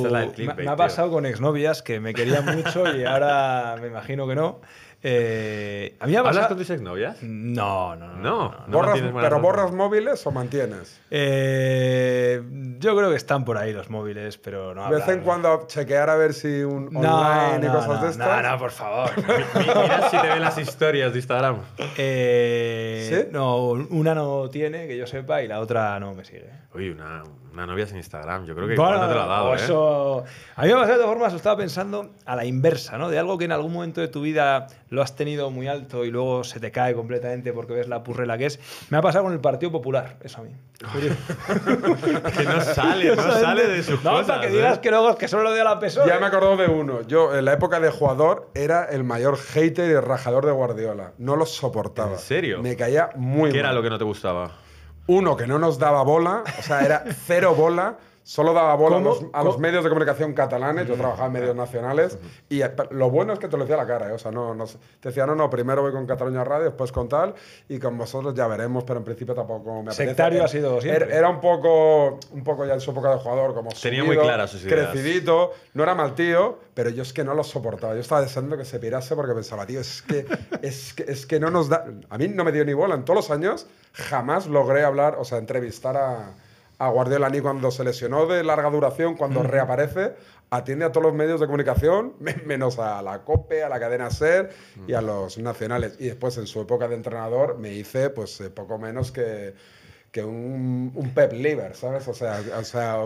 me, ha pasado con exnovias que me querían mucho y ahora me imagino que no. Eh, a mí ¿Hablas con tus exnovias? No, no, no. ¿Pero borras móviles o mantienes? Eh, yo creo que están por ahí los móviles, pero no. De vez en cuando chequear a ver si un online y cosas de estas. No, no, por favor. Mira si te ven las historias de Instagram. Eh, ¿Sí? No, una no tiene, que yo sepa, y la otra no me sigue. Uy, una, una novia sin Instagram, yo creo que no te ha ¿eh? Eso... ¿eh? A mí me ha pasado de formas, estaba pensando a la inversa, ¿no? De algo que en algún momento de tu vida lo has tenido muy alto y luego se te cae completamente porque ves la purrela que es. Me ha pasado con el Partido Popular, eso a mí. que no sale, no sale de sus cosas. No, para que digas ¿eh? que luego es que solo lo dio la persona. Ya me acordó de uno. Yo, en la época de jugador, era el mayor hater y rajador de Guardiola. No lo soportaba. ¿En serio? Me caía muy ¿Qué era lo que no te gustaba? Uno que no nos daba bola, o sea, era cero bola solo daba bola a los, medios de comunicación catalanes, yo mm. trabajaba en medios ah. nacionales, y eh, lo bueno es que te lo decía a la cara, eh, o sea, no, no, te decía, no, no, primero voy con Cataluña Radio, después con tal, y con vosotros ya veremos, pero en principio tampoco me apetece. Sectario eh, ha sido er, siempre. Era, un poco, un poco ya en su época de jugador, como Tenía muy claras sus ideas. crecidito, no era mal tío, pero yo es que no lo soportaba, yo estaba deseando que se pirase porque pensaba, tío, es que, es que, es que no nos da, a mí no me dio ni bola, en todos los años jamás logré hablar, o sea, entrevistar a a el ni cuando se lesionó de larga duración, cuando reaparece, atiende a todos los medios de comunicación, menos a la COPE, a la cadena SER y a los nacionales. Y después, en su época de entrenador, me hice pues eh, poco menos que que un, un Pep Liver, ¿sabes? O sea, o sea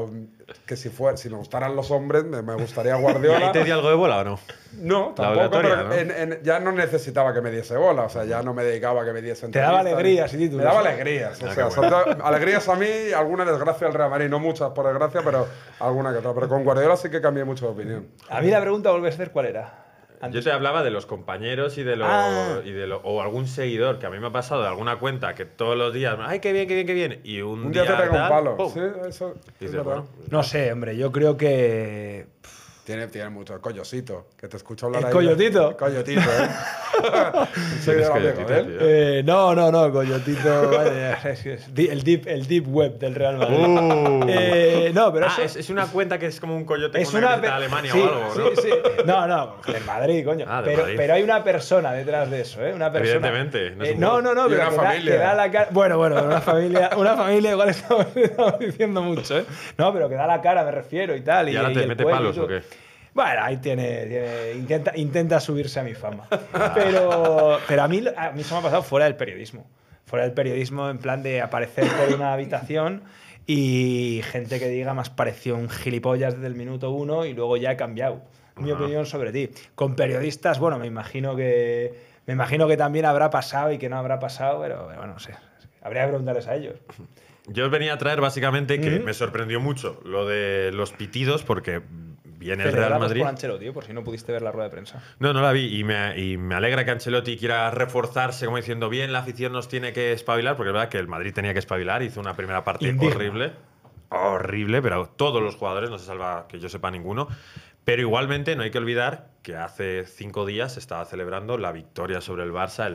que si, fuera, si me gustaran los hombres, me, me gustaría Guardiola. ¿Y te di algo de bola o no? No, tampoco, pero ya no necesitaba que me diese bola, o sea, ya no me dedicaba a que me diesen... Te daba alegrías y títulos. Me daba alegrías, o ah, sea, alegrías a mí, alguna desgracia al Real Madrid, no muchas por desgracia, pero alguna que otra. Pero con Guardiola sí que cambié mucho de opinión. A mí la pregunta vuelve a ser cuál era. Yo te hablaba de los compañeros y de, lo, ah. de o algún seguidor que a mí me ha pasado de alguna cuenta que todos los días, ay, qué bien, qué bien, qué bien, y un, día, te pega un palo. Pues no sé, hombre, yo creo que tiene, tiene mucho. Coyosito, que te escucho hablar ¿El ahí. Coyotito. De... Coyotito, ¿eh? Soy coyotito, ¿eh? Eh, No, no, no, Coyotito. el, deep, el deep web del Real Madrid. Uh. Eh, no, pero ah, es, es, una cuenta que es como un coyote es con una, de Alemania o algo, ¿no? Sí, sí. No, no, del Madrid, coño. Ah, pero, pero, hay una persona detrás de eso, ¿eh? Una persona. Evidentemente. No, eh, no, no, no, pero que, Da, la cara. Bueno, bueno, una familia, una familia igual estamos, diciendo mucho, ¿eh? No, pero que da la cara, me refiero y tal. y ahora te mete palos o qué? Bueno, ahí tiene, intenta, intenta, subirse a mi fama. Pero, pero a, mí, a me ha pasado fuera del periodismo. Fuera del periodismo, en plan de aparecer por una habitación y gente que diga, más pareció un gilipollas desde el minuto uno y luego ya he cambiado mi opinión sobre ti. Con periodistas, bueno, me imagino que me imagino que también habrá pasado y que no habrá pasado, pero, bueno, no sé. Habría que preguntarles a ellos. Yo os venía a traer básicamente que me sorprendió mucho lo de los pitidos, porque y en el Real Madrid. por Ancelotti, ¿eh? por si no pudiste ver la rueda de prensa. No, no la vi. Y me, alegra que Ancelotti quiera reforzarse, como diciendo, bien, la afición nos tiene que espabilar, porque es verdad que el Madrid tenía que espabilar, hizo una primera parte horrible. Horrible, pero todos los jugadores, no se salva que yo sepa ninguno. Pero igualmente no hay que olvidar que hace cinco días se estaba celebrando la victoria sobre el Barça,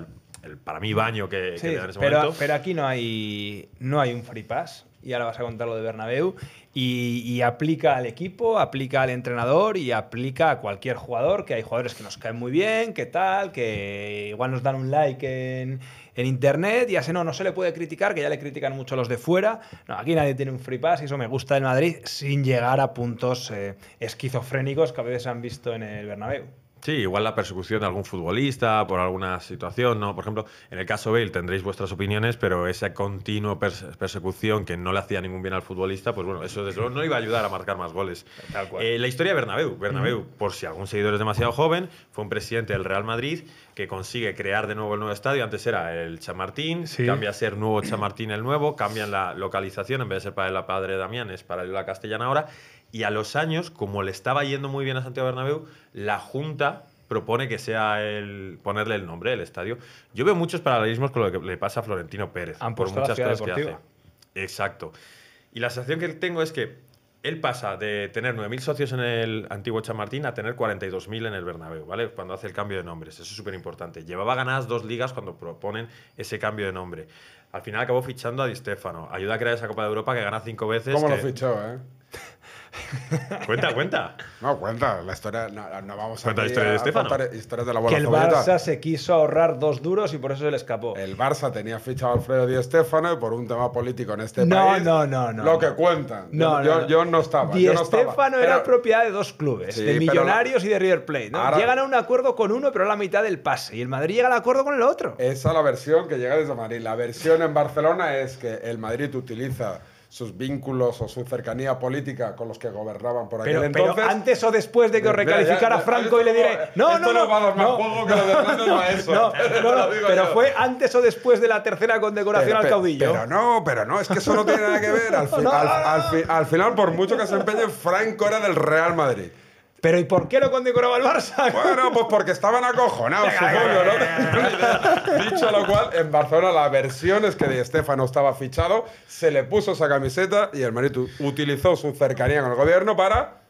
el, para mí baño que, sí, en ese pero, momento. Pero aquí no hay, no hay un free pass y ahora vas a contar lo de Bernabéu, y, aplica al equipo, aplica al entrenador y aplica a cualquier jugador, que hay jugadores que nos caen muy bien, que tal, que igual nos dan un like en, internet y así no, no se le puede criticar, que ya le critican mucho los de fuera. aquí nadie tiene un free pass y eso me gusta en Madrid sin llegar a puntos eh, esquizofrénicos que a veces han visto en el Bernabéu. Sí, igual la persecución de algún futbolista por alguna situación, ¿no? Por ejemplo, en el caso Bale tendréis vuestras opiniones, pero esa continua persecución que no le hacía ningún bien al futbolista, pues bueno, eso desde luego no iba a ayudar a marcar más goles. Eh, la historia de Bernabéu. Bernabéu, por si algún seguidor es demasiado joven, fue un presidente del Real Madrid que consigue crear de nuevo el nuevo estadio. Antes era el Chamartín, cambia a ser nuevo Chamartín el nuevo, cambian la localización, en vez de ser para el Padre Damián, es para la Castellana ahora. Y a los años, como le estaba yendo muy bien a Santiago Bernabéu, la Junta propone que sea el ponerle el nombre del estadio. Yo veo muchos paralelismos con lo que le pasa a Florentino Pérez. por muchas cosas que hace. Exacto. Y la sensación que tengo es que él pasa de tener 9.000 socios en el antiguo Chamartín a tener 42.000 en el Bernabéu, ¿vale? Cuando hace el cambio de nombres, eso es súper importante. Llevaba ganadas dos ligas cuando proponen ese cambio de nombre. Al final acabó fichando a Di Stefano, ayuda a crear esa Copa de Europa que gana cinco veces. ¿Cómo lo fichó, eh? Cuenta, cuenta. No, cuenta. La historia. No, vamos cuenta a. la historia de Estefano. Historias que el Barça se quiso ahorrar dos duros y por eso se le escapó. El Barça tenía fichado a Alfredo Di Stefano y por un tema político en este país. No, no, no. Lo que cuentan. yo, no, estaba. Di era propiedad de dos clubes, de Millonarios y de River Plate. llegan a un acuerdo con uno, pero a la mitad del pase. Y el Madrid llega al acuerdo con el otro. Esa es la versión que llega desde Madrid. La versión en Barcelona es que el Madrid utiliza sus vínculos o su cercanía política con los que gobernaban por aquel entonces. antes o después de que os recalificara Franco y le diré, no, no, no, pero fue antes o después de la tercera condecoración al caudillo. Pero no, pero no, es que eso no tiene nada que ver. Al, final. al, al, final, por mucho que se empeñe, Franco era del Real Madrid. Pero ¿y por qué lo condecoraba el Barça? Bueno, pues porque estaban acojonados, supongo, ¿no? Dicho lo cual, en Barcelona la versión es que de Estefano estaba fichado, se le puso esa camiseta y el marito utilizó su cercanía con el gobierno para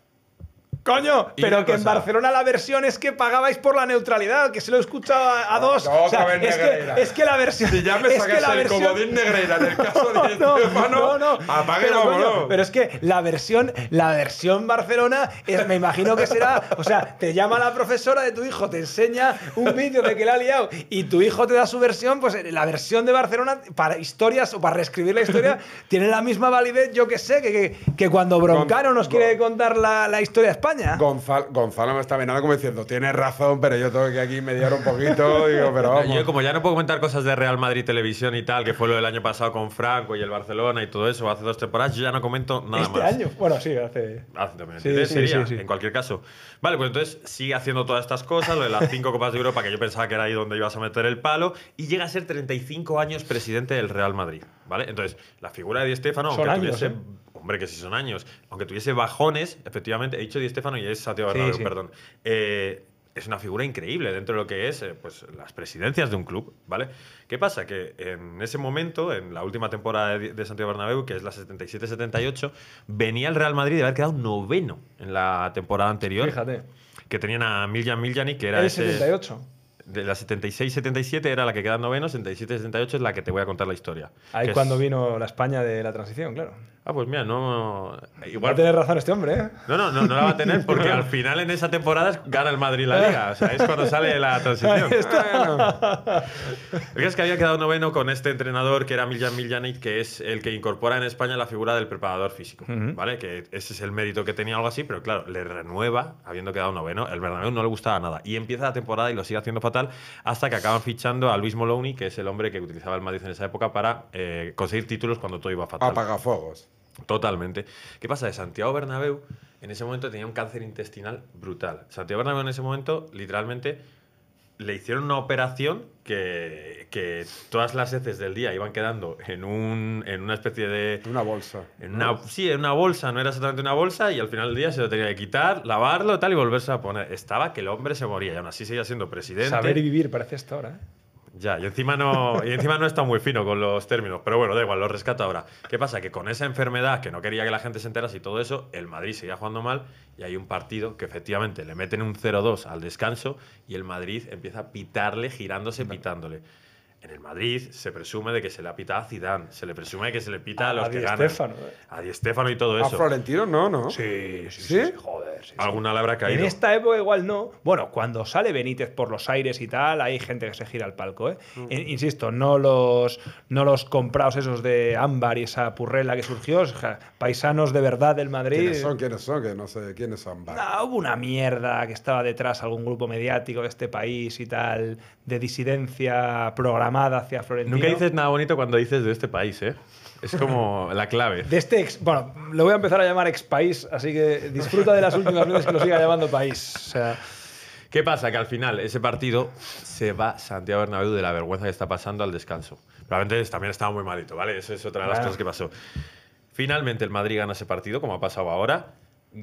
Coño, pero que en Barcelona la versión es que pagabais por la neutralidad, que se lo he escuchado a, dos. es, que, la versión. Si ya me que el comodín del caso de este no, no, pero, pero es que la versión, la versión Barcelona, es, me imagino que será. O sea, te llama la profesora de tu hijo, te enseña un vídeo de que la ha liado y tu hijo te da su versión, pues eh, la versión de Barcelona para historias o para reescribir la historia tiene la misma validez, yo que sé, que, que, cuando Broncano nos quiere contar la, la historia de España. Gonzalo, me está mirando como diciendo, tienes razón, pero yo tengo que aquí mediar un poquito. pero Yo como ya no puedo comentar cosas de Real Madrid Televisión y tal, que fue lo del año pasado con Franco y el Barcelona y todo eso, hace dos temporadas, yo ya no comento nada este más. ¿Este año? Bueno, sí, hace... Hace también. Sí, en cualquier caso. Vale, pues entonces sigue haciendo todas estas cosas, lo de las cinco Copas de Europa, que yo pensaba que era ahí donde ibas a meter el palo, y llega a ser 35 años presidente del Real Madrid. ¿Vale? Entonces, la figura de Di Stéfano, aunque tuviese... ¿eh? Hombre, que si son años. Aunque tuviese bajones, efectivamente, he dicho Di Stefano y es Santiago Bernabéu, perdón. Eh, es una figura increíble dentro de lo que es eh, pues, las presidencias de un club, ¿vale? ¿Qué pasa? Que en ese momento, en la última temporada de, Santiago Bernabéu, que es la 77-78, venía el Real Madrid de haber quedado noveno en la temporada anterior. Fíjate. Que tenían a Miljan Miljani, que era el ese, 78. De la 76-77 era la que queda noveno, 77-78 es la que te voy a contar la historia. Ahí cuando vino la España de la transición, claro. Ah, pues mira, no. Igual. Eh, va a tener razón este hombre, ¿eh? No, no, no, la va a tener porque al final en esa temporada gana el Madrid la liga. O sea, es cuando sale la transición. que Es que había quedado noveno con este entrenador que era Miljan Miljanic, que es el que incorpora en España la figura del preparador físico. ¿Vale? Que ese es el mérito que tenía algo así, pero claro, le renueva, habiendo quedado noveno. El verdadero no le gustaba nada. Y empieza la temporada y lo sigue haciendo fatal hasta que acaban fichando a Luis Moloney, que es el hombre que utilizaba el Madrid en esa época para eh, conseguir títulos cuando todo iba fatal. fuegos. Totalmente. ¿Qué pasa? De Santiago Bernabéu en ese momento tenía un cáncer intestinal brutal. Santiago Bernabéu en ese momento literalmente le hicieron una operación que, todas las heces del día iban quedando en, una especie de... Una bolsa. En una, ¿no? Sí, en una bolsa, no era exactamente una bolsa, y al final del día se lo tenía que quitar, lavarlo, tal, y volverse a poner. Estaba que el hombre se moría, y aún así seguía siendo presidente. Saber y vivir, parece esto ahora. ¿eh? Ya, y encima no, y encima no está muy fino con los términos, pero bueno, da igual, lo rescato ahora. ¿Qué pasa? Que con esa enfermedad que no quería que la gente se enterase y todo eso, el Madrid seguía jugando mal y hay un partido que efectivamente le meten un 0-2 al descanso y el Madrid empieza a pitarle, girándose, pitándole en el Madrid se presume de que se le ha pitado a Zidane, se le presume de que se le pita a, los que ganan. Eh. A Di Stefano y todo eso. A Florentino no, ¿no? Sí, sí, sí. joder. Alguna habrá caído. En esta época igual no. Bueno, cuando sale Benítez por los aires y tal, hay gente que se gira al palco, ¿eh? Mm. eh insisto, no los, no los comprados esos de ámbar y esa purrela que surgió, paisanos de verdad del Madrid. ¿Quiénes son? ¿Quiénes son? Que no sé, ¿quiénes son? No, ah, hubo una mierda que estaba detrás algún grupo mediático de este país y tal, de disidencia programada hacia Florentino. Nunca dices nada bonito cuando dices de este país, ¿eh? Es como la clave. De este ex. Bueno, lo voy a empezar a llamar ex país, así que disfruta de las últimas veces que lo siga llamando país. O sea. ¿Qué pasa? Que al final ese partido se va Santiago Bernabéu de la vergüenza que está pasando al descanso. Probablemente también estaba muy malito, ¿vale? Eso es otra de las cosas que pasó. Finalmente el Madrid gana ese partido, como ha pasado ahora.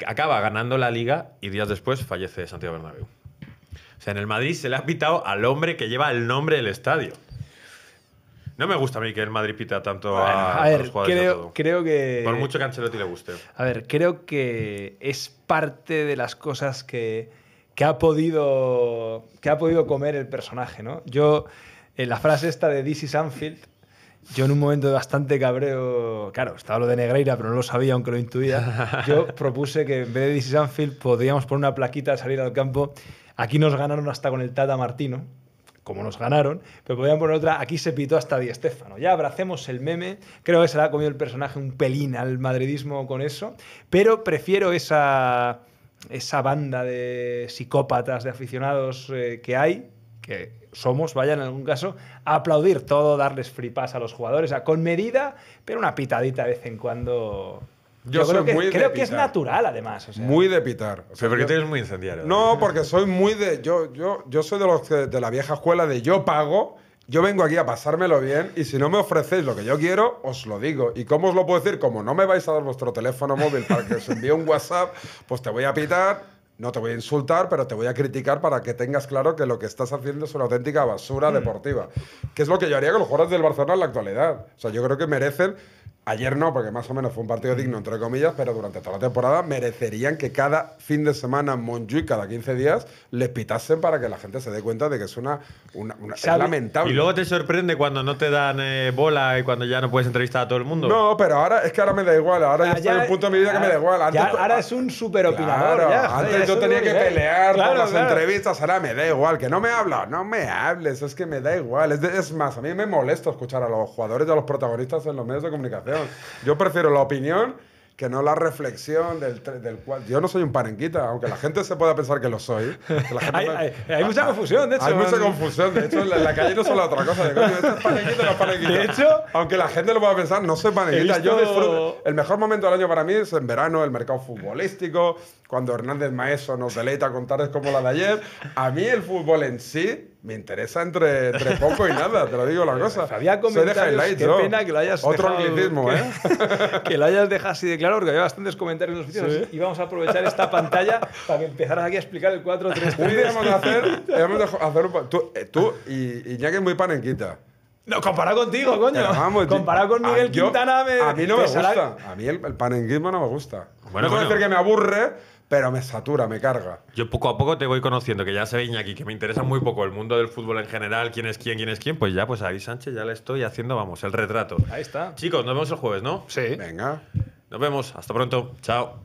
Acaba ganando la liga y días después fallece Santiago Bernabéu. O sea, en el Madrid se le ha pitado al hombre que lleva el nombre del estadio. No me gusta a mí que el Madrid pita tanto a, a, ver, los jugadores creo, que. Por mucho que Ancelotti le guste. A ver, creo que es parte de las cosas que, que, ha, podido, que ha podido comer el personaje, ¿no? Yo, en eh, la frase esta de DC Sanfield, yo en un momento bastante cabreo, claro, estaba lo de Negreira, pero no lo sabía, aunque lo intuía, yo propuse que en vez de DC Sanfield podríamos poner una plaquita de salir al campo. Aquí nos ganaron hasta con el Tata Martino como nos ganaron, pero podían poner otra, aquí se pitó hasta Di Estéfano. Ya abracemos el meme, creo que se le ha comido el personaje un pelín al madridismo con eso, pero prefiero esa, esa banda de psicópatas, de aficionados eh, que hay, que somos, vaya en algún caso, aplaudir todo, darles flipas a los jugadores, a, con medida, pero una pitadita de vez en cuando yo, soy muy Creo que es natural, además. Muy de pitar. O sea, porque tú eres muy incendiario. No, porque soy muy de. Yo, yo, yo soy de los de la vieja escuela de yo pago. Yo vengo aquí a pasármelo bien y si no me ofrecéis lo que yo quiero, os lo digo. ¿Y cómo os lo puedo decir? Como no me vais a dar vuestro teléfono móvil para que os envíe un WhatsApp, pues te voy a pitar, no te voy a insultar, pero te voy a criticar para que tengas claro que lo que estás haciendo es una auténtica basura hmm. deportiva. Que es lo que yo haría con los jugadores del Barcelona en la actualidad. O sea, yo creo que merecen Ayer no, porque más o menos fue un partido digno, entre comillas, pero durante toda la temporada merecerían que cada fin de semana y cada 15 días, les pitasen para que la gente se dé cuenta de que es una, una, lamentable. Y luego te sorprende cuando no te dan eh, bola y cuando ya no puedes entrevistar a todo el mundo. No, pero ahora es que ahora me da igual, ahora ya, ah, estoy en un punto de mi vida que me da igual. ahora es un super opinador. antes yo tenía que pelear las entrevistas, ahora me da igual, que no me habla, no me hables, es que me da igual. Es, más, a mí me molesta escuchar a los jugadores y a los protagonistas en los medios de comunicación. Yo prefiero la opinión que no la reflexión del, del, cual... Yo no soy un parenquita, aunque la gente se pueda pensar que lo soy. hay, mucha ah, confusión, de hecho. Hay mucha confusión, de hecho, la, calle no la otra cosa. Este de, hecho... Aunque la gente lo pueda pensar, no soy parenquita. Yo disfruto... El mejor momento del año para mí es en verano, el mercado futbolístico, cuando Hernández Maeso nos deleita con tardes como la de ayer. A mí el fútbol en sí me interesa entre, poco y nada, te lo digo la cosa. Había comentarios, qué pena que lo hayas Otro dejado, ¿eh? Que, lo hayas dejado así de claro, porque había bastantes comentarios en los vídeos y vamos a aprovechar esta pantalla para que empezaras aquí a explicar el 4-3-3. a hacer, hacer tú, eh, tú y, es muy panenquita. No, comparado contigo, coño. Vamos, comparado con Miguel Quintana me, A mí no me gusta. A mí el, panenquismo no me gusta. Bueno, no puedo decir que me aburre, pero me satura, me carga. Yo poco a poco te voy conociendo, que ya se ve aquí, que me interesa muy poco el mundo del fútbol en general, quién es quién, quién es quién. Pues ya, pues ahí Sánchez ya le estoy haciendo, vamos, el retrato. Ahí está. Chicos, nos vemos el jueves, ¿no? Sí. Venga. Nos vemos, hasta pronto. Chao.